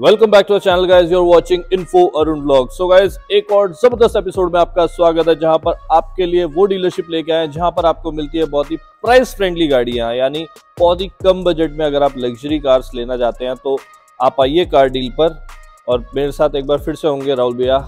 Welcome back to channel guys you are watching info Arun blog so guys एक और जबरदस्त episode में आपका स्वागत है जहां पर आपके लिए वो डीलरशिप लेके आए जहां पर आपको मिलती है बहुत ही प्राइस फ्रेंडली गाड़ियां यानी बहुत ही कम बजट में अगर आप लग्जरी कार्स लेना चाहते हैं तो आप आइए कार डील पर और मेरे साथ एक बार फिर से होंगे राहुल भैया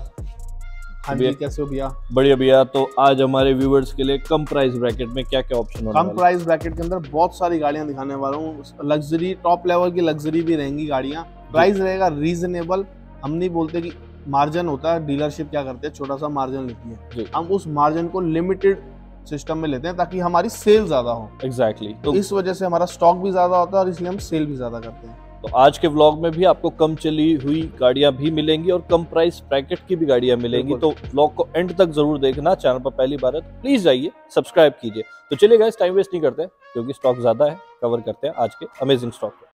हाँ कैसे हो भैया बढ़िया भैया तो आज हमारे व्यूवर्स के लिए कम प्राइस ब्रैकेट में क्या क्या ऑप्शन कम प्राइस ब्रैकेट के अंदर बहुत सारी गाड़ियां दिखाने वाला हूँ लग्जरी टॉप लेवल की लग्जरी भी रहेंगी गाड़ियाँ प्राइस रहेगा रीजनेबल हम नहीं बोलते कि मार्जिन होता है डीलरशिप क्या करते हैं छोटा सा मार्जिन लेती है हम उस मार्जिन को लिमिटेड सिस्टम में लेते हैं ताकि हमारी सेल ज्यादा हो एग्जैक्टली exactly. तो, तो इस वजह से हमारा स्टॉक भी ज्यादा होता है और इसलिए हम सेल भी ज्यादा करते हैं तो आज के व्लॉग में भी आपको कम चली हुई गाड़ियां भी मिलेंगी और कम प्राइस पैकेट की भी गाड़ियां मिलेंगी तो व्लॉग को एंड तक जरूर देखना चैनल पर पहली बार प्लीज तो जाइए सब्सक्राइब कीजिए तो चलिए गाइस टाइम वेस्ट नहीं करते क्योंकि स्टॉक ज्यादा है कवर करते हैं आज के अमेजिंग स्टॉक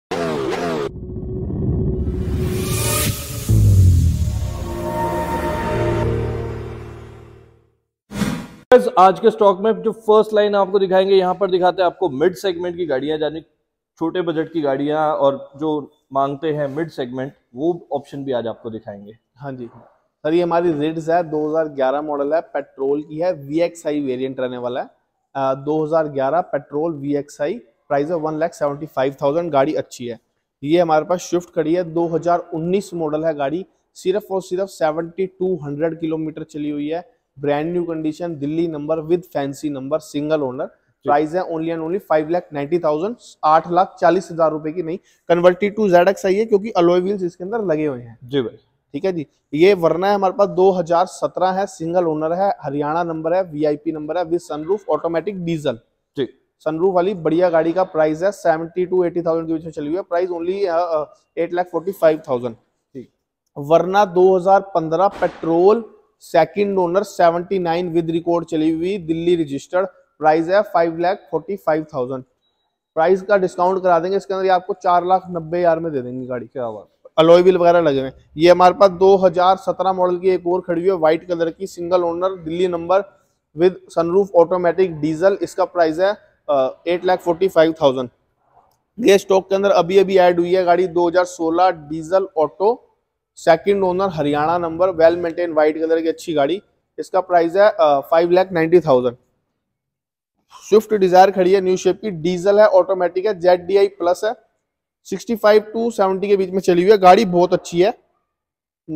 आज के स्टॉक में जो फर्स्ट लाइन आपको दिखाएंगे यहाँ पर दिखाते हैं आपको मिड सेगमेंट की गाड़ियां यानी छोटे बजट की गाड़ियां और जो मांगते हैं मिड सेगमेंट वो ऑप्शन भी आज आपको दिखाएंगे हाँ जी सर ये हमारी रिड्स है 2011 मॉडल है पेट्रोल की है वी एक्स आई वेरियंट रहने वाला है आ, 2011 petrol V X I price है one lakh seventy five thousand गाड़ी अच्छी है ये हमारे पास शिफ्ट खड़ी है 2019 मॉडल है गाड़ी सिर्फ और सिर्फ सेवेंटी टू हंड्रेड किलोमीटर चली हुई है brand new condition Delhi number with fancy number single owner price है only and only five lakh ninety thousand आठ लाख चालीस हजार रुपए की नहीं converted to Z X I है क्योंकि अलोय व्हील्स इसके अंदर लगे हुए हैं जी भाई ठीक है जी ये वरना है हमारे पास 2017 है सिंगल ओनर है हरियाणा नंबर है वीआईपी नंबर है विद सनरूफ ऑटोमेटिक डीजल जी सनरूफ वाली बढ़िया गाड़ी का प्राइस है सेवेंटी टू एटी थाउजेंड के बीच में चली हुई है price only eight lakh forty five thousand Verna 2015 petrol second owner 79 with record चली हुई दिल्ली रजिस्टर्ड प्राइस है five lakh forty five thousand price का डिस्काउंट करा देंगे इसके अंदर आपको चार लाख नब्बे हजार में दे देंगे गाड़ी के अलावा अलॉय व्हील वगैरह लगे हुए ये हमारे पास 2017 मॉडल की एक और खड़ी हुई है व्हाइट कलर की single owner Delhi number with sunroof automatic diesel इसका प्राइस है eight lakh forty five thousand ये स्टॉक के अंदर अभी अभी ऐड हुई है गाड़ी 2016 diesel auto second owner Haryana number well maintain white colour की अच्छी गाड़ी इसका प्राइस है five lakh ninety thousand Swift Dzire खड़ी है न्यू शेप की डीजल है ऑटोमेटिक है जेड डी प्लस है सिक्सटी फाइव टू सेवेंटी के बीच में चली हुई है गाड़ी बहुत अच्छी है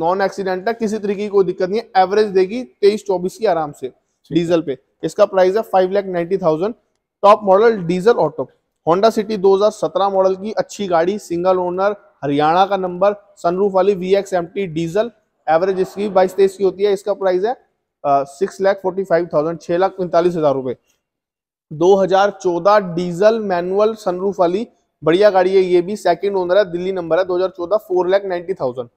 नॉन एक्सीडेंट है किसी तरीके की कोई दिक्कत नहीं है एवरेज देगी तेईस चौबीस की आराम से डीजल पे इसका प्राइस है five lakh ninety thousand top model diesel auto Honda City 2017 model की अच्छी गाड़ी सिंगल ओनर हरियाणा का नंबर सनरूफ वाली V X M T diesel average इसकी बाईस तेईस की होती है इसका प्राइस है six lakh forty five thousand छह लाख पैंतालीस हज़ार रुपए दो हजार चौदह डीजल मैनुअल सनरूफ वाली बढ़िया गाड़ी है ये भी सेकंड ओनर है दिल्ली नंबर है दो हजार चौदह फोर लैख नाइनटी थाउजेंड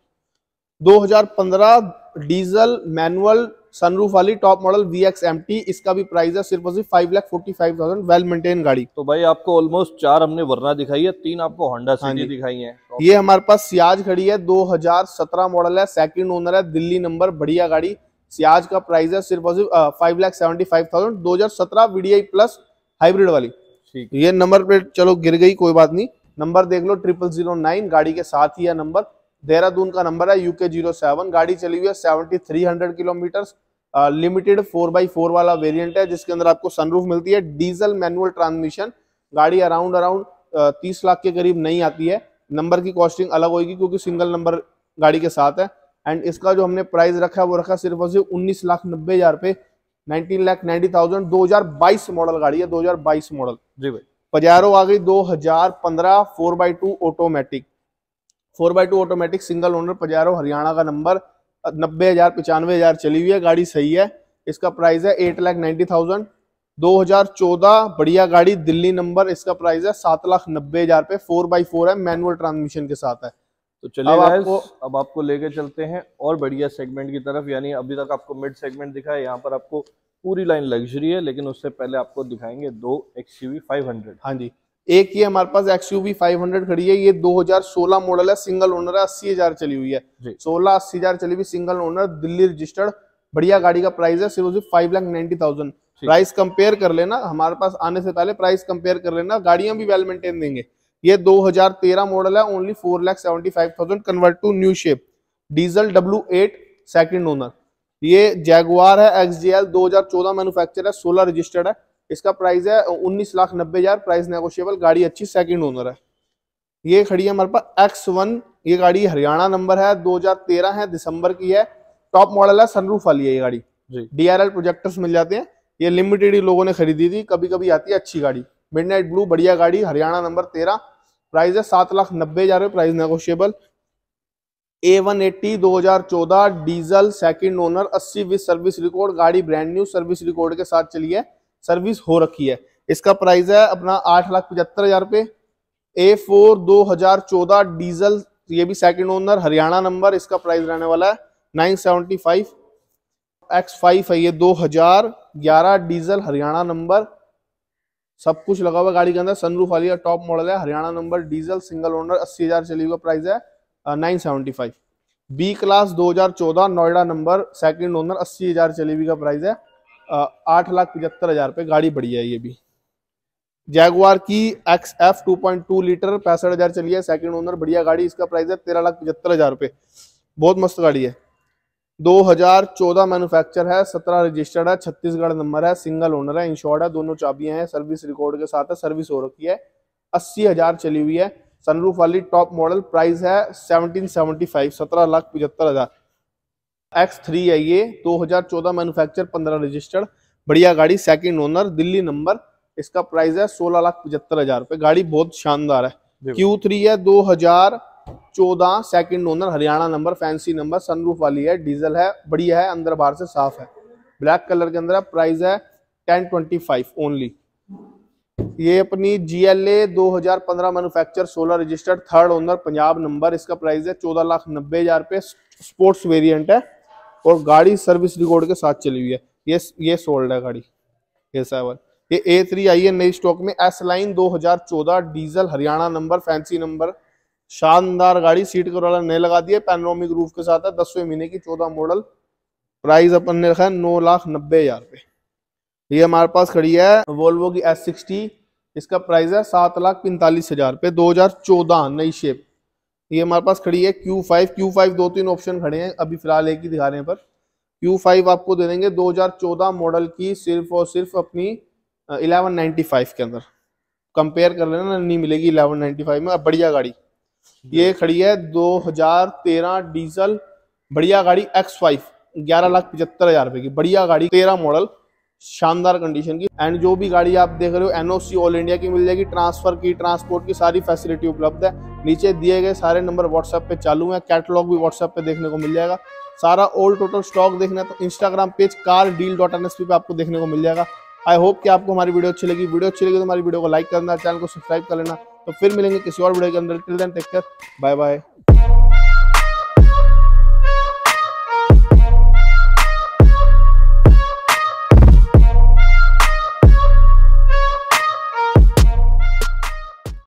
दो हजार पंद्रह डीजल मैनुअल सनरूफ वाली top model V X M T इसका भी प्राइस है सिर्फ और सिर्फ five lakh forty five thousand well maintain गाड़ी तो भाई आपको ऑलमोस्ट चार हमने वरना दिखाई है तीन आपको होंडा सिटी दिखाई है तो ये हमारे पास सियाज खड़ी है दो हजार सत्रह मॉडल है सेकंड ओनर है दिल्ली नंबर बढ़िया गाड़ी सियाज का प्राइस है सिर्फ और सिर्फ five lakh seventy five thousand दो हजार सत्रह वीडीआई प्लस हाइब्रिड वाली ये नंबर प्लेट चलो गिर गई कोई बात नहीं नंबर देख लो ट्रिपल जीरो नाइन गाड़ी के साथ ही है नंबर देहरादून का नंबर है यूके जीरो सेवन गाड़ी चली हुई है seventy three hundred kilometre limited four by four वाला वेरियंट है जिसके अंदर आपको सनरूफ मिलती है डीजल मैनुअल ट्रांसमिशन गाड़ी अराउंड अराउंड तीस लाख के करीब नहीं आती है नंबर की कॉस्टिंग अलग होगी क्योंकि सिंगल नंबर गाड़ी के साथ है एंड इसका जो हमने प्राइस रखा है वो रखा सिर्फ और सिर्फ उन्नीस लाख नब्बे हजार रुपये नाइनटीन लाख नाइनटी थाउजेंड दो हजार बाईस मॉडल गाड़ी है दो हजार बाईस मॉडल जी भाई पजारो आ गई दो हजार पंद्रह four by two automatic four by two automatic single owner Pajero Haryana का नंबर नब्बे हज़ार पचानवे हज़ार चली हुई है गाड़ी सही है इसका प्राइस है एट लाख नाइन्टी थाउजेंड दो हज़ार चौदह बढ़िया गाड़ी दिल्ली नंबर इसका प्राइस है सात लाख नब्बे हज़ार पे फोर बाई फोर है मैनुअल ट्रांसमिशन के साथ है तो चलिए अब आपको अब आपको लेके चलते हैं और बढ़िया सेगमेंट की तरफ यानी अभी तक आपको मिड सेगमेंट दिखा है यहाँ पर आपको पूरी लाइन लग्जरी है लेकिन उससे पहले आपको दिखाएंगे दो एक्स फाइव हंड्रेड हाँ जी एक ही हमारे पास एक्सयूवी 500 खड़ी है ये 2016 मॉडल है सिंगल ओनर है अस्सी हजार चली हुई है सोलह अस्सी हजार चली हुई सिंगल ओनर दिल्ली रजिस्टर्ड बढ़िया गाड़ी का प्राइस है सिर्फ सिर्फ five lakh ninety thousand price compare कर लेना हमारे पास आने से पहले प्राइस कंपेयर कर लेना गाड़ियां भी वेल मेंटेन देंगे ये 2013 मॉडल है only four lakh seventy five thousand convert to new shape diesel W eight second owner ये जैगवार है एक्स जी एल दो मैनुफेक्चर है सोलह रजिस्टर्ड है इसका प्राइस है उन्नीस लाख नब्बे हजार प्राइस नेगोशियबल गाड़ी अच्छी सेकंड ओनर है ये खड़ी है हमारे पास एक्स वन ये गाड़ी हरियाणा नंबर है 2013 है दिसंबर की है टॉप मॉडल है सनरूफ वाली है ये गाड़ी डी आर एल प्रोजेक्टर्स मिल जाते हैं ये लिमिटेड ही लोगों ने खरीदी थी कभी कभी आती है अच्छी गाड़ी नाइट ब्लू बढ़िया गाड़ी हरियाणा नंबर तेरह प्राइस है सात लाख नब्बे हजार price negotiable A one eighty दो हजार चौदह डीजल सेकेंड ओनर अस्सी विद सर्विस रिकॉर्ड गाड़ी ब्रांड न्यू सर्विस रिकॉर्ड के साथ चली है सर्विस हो रखी है इसका प्राइस है अपना आठ लाख पचहत्तर हजार रुपये ए फोर दो हजार चौदह डीजल ये भी सेकंड ओनर हरियाणा नंबर इसका प्राइस रहने वाला है nine seventy five X five है ये दो हजार ग्यारह डीजल हरियाणा नंबर सब कुछ लगा हुआ गाड़ी के अंदर सनरूफ वाली टॉप मॉडल है Haryana number diesel single owner अस्सी हजार चली हुआ प्राइस है nine seventy five B class दो हजार चौदह नोएडा नंबर सेकंड ओनर अस्सी हजार चली हुई का प्राइस है आठ लाख पचहत्तर हज़ार रुपये गाड़ी बढ़िया है ये भी जैगवार की X F two point two litre पैंसठ हज़ार चली है सेकेंड ओनर बढ़िया गाड़ी इसका प्राइस है तेरह लाख पचहत्तर हज़ार रुपये बहुत मस्त गाड़ी है 2014 मैन्युफैक्चर है 17 रजिस्टर्ड है छत्तीसगढ़ नंबर है सिंगल ओनर है इंश्योर्ड है दोनों चाबियां हैं सर्विस रिकॉर्ड के साथ है सर्विस हो रखी है अस्सी हजार चली हुई है सनरूफ वाली टॉप मॉडल प्राइस है फाइव सत्रह लाख पचहत्तर हजार एक्स थ्री है ये 2014 मैन्युफैक्चर 15 रजिस्टर्ड बढ़िया गाड़ी सेकंड ओनर दिल्ली नंबर इसका प्राइस है सोलह लाख पचहत्तर हजार रुपए गाड़ी बहुत शानदार है क्यू थ्री है 2014 second owner Haryana number fancy number sunroof वाली है डीजल है बढ़िया है अंदर बाहर से साफ है ब्लैक कलर के अंदर प्राइस है टेन ट्वेंटी फाइव ओनली ये अपनी जी एल ए दो हजार पंद्रह मैनुफेक्चर सोलह registered third owner Punjab number इसका प्राइस है चौदह लाख नब्बे हजार रुपये स्पोर्ट्स वेरियंट है और गाड़ी सर्विस रिकॉर्ड के साथ चली हुई है ये ये सोल्ड है गाड़ी ये सेवन ये ए थ्री आई है नई स्टॉक में S line 2014 diesel Haryana number fancy number शानदार गाड़ी सीट वाला नए लगा दिए पैनोमिक रूफ के साथ है दसवें महीने की चौदह मॉडल प्राइस अपन ने रखा है नौ लाख नब्बे हजार रुपये ये हमारे पास खड़ी है वोल्वो की एस सिक्सटी इसका प्राइस है सात लाख पैंतालीस हजार रुपये दो हजार चौदह नई शेप ये हमारे पास खड़ी है क्यू फाइव क्यू फाइव दो तीन ऑप्शन खड़े हैं अभी फिलहाल एक ही दिखा रहे हैं पर क्यू फाइव आपको दे देंगे 2014 मॉडल की सिर्फ और सिर्फ अपनी 1195 के अंदर कंपेयर कर लेना नहीं मिलेगी 1195 में अब बढ़िया गाड़ी ये खड़ी है 2013 डीजल बढ़िया गाड़ी एक्स फाइव ग्यारह लाख पचहत्तर हजार रुपए की बढ़िया गाड़ी तेरह मॉडल शानदार कंडीशन की एंड जो भी गाड़ी आप देख रहे हो एनओसी ऑल इंडिया की मिल जाएगी ट्रांसफर की ट्रांसपोर्ट की सारी फैसिलिटी उपलब्ध है नीचे दिए गए सारे नंबर व्हाट्सएप पे चालू हैं कैटलॉग भी व्हाट्सएप पे देखने को मिल जाएगा सारा ओल्ड टोटल स्टॉक देखना तो Instagram page car deal dot N पे आपको देखने को मिल जाएगा आई होप कि आपको हमारी वीडियो अच्छी लगी वीडियो अच्छी लगी तो हमारी वीडियो को लाइक करना चैनल को सब्सक्राइब कर लेना तो फिर मिलेंगे किसी और वीडियो के अंदर till then take care bye bye